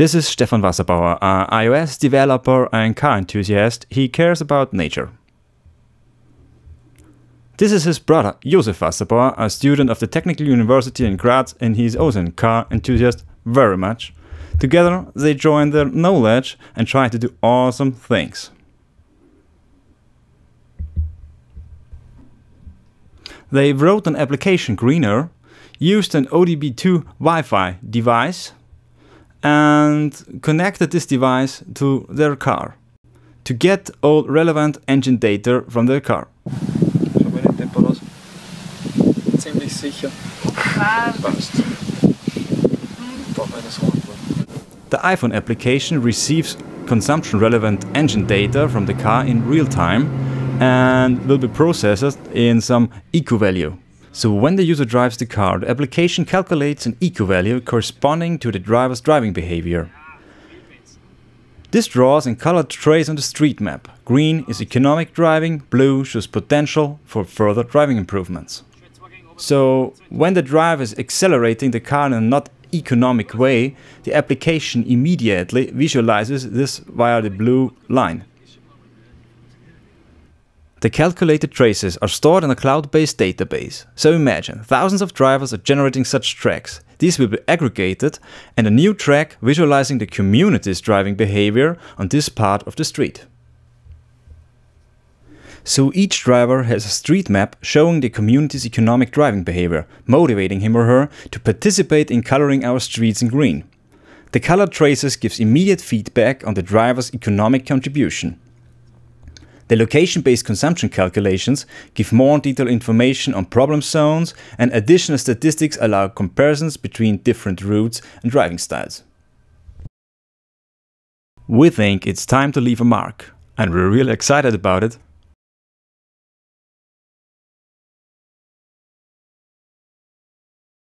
This is Stefan Wasserbauer, an iOS developer and car enthusiast. He cares about nature. This is his brother, Josef Wasserbauer, a student of the Technical University in Graz, and he is also a car enthusiast very much. Together, they join their knowledge and try to do awesome things. They wrote an application Greener, used an ODB2 Wi-Fi device, and connected this device to their car to get all relevant engine data from their car. The iPhone application receives consumption relevant engine data from the car in real time and will be processed in some eco value. So when the user drives the car, the application calculates an eco value corresponding to the driver's driving behavior. This draws a colored trace on the street map. Green is economic driving, blue shows potential for further driving improvements. So when the driver is accelerating the car in a not economic way, the application immediately visualizes this via the blue line. The calculated traces are stored in a cloud-based database. So imagine, thousands of drivers are generating such tracks. These will be aggregated and a new track visualizing the community's driving behavior on this part of the street. So each driver has a street map showing the community's economic driving behavior, motivating him or her to participate in coloring our streets in green. The color traces gives immediate feedback on the driver's economic contribution. The location-based consumption calculations give more detailed information on problem zones and additional statistics allow comparisons between different routes and driving styles. We think it's time to leave a mark, and we're really excited about it.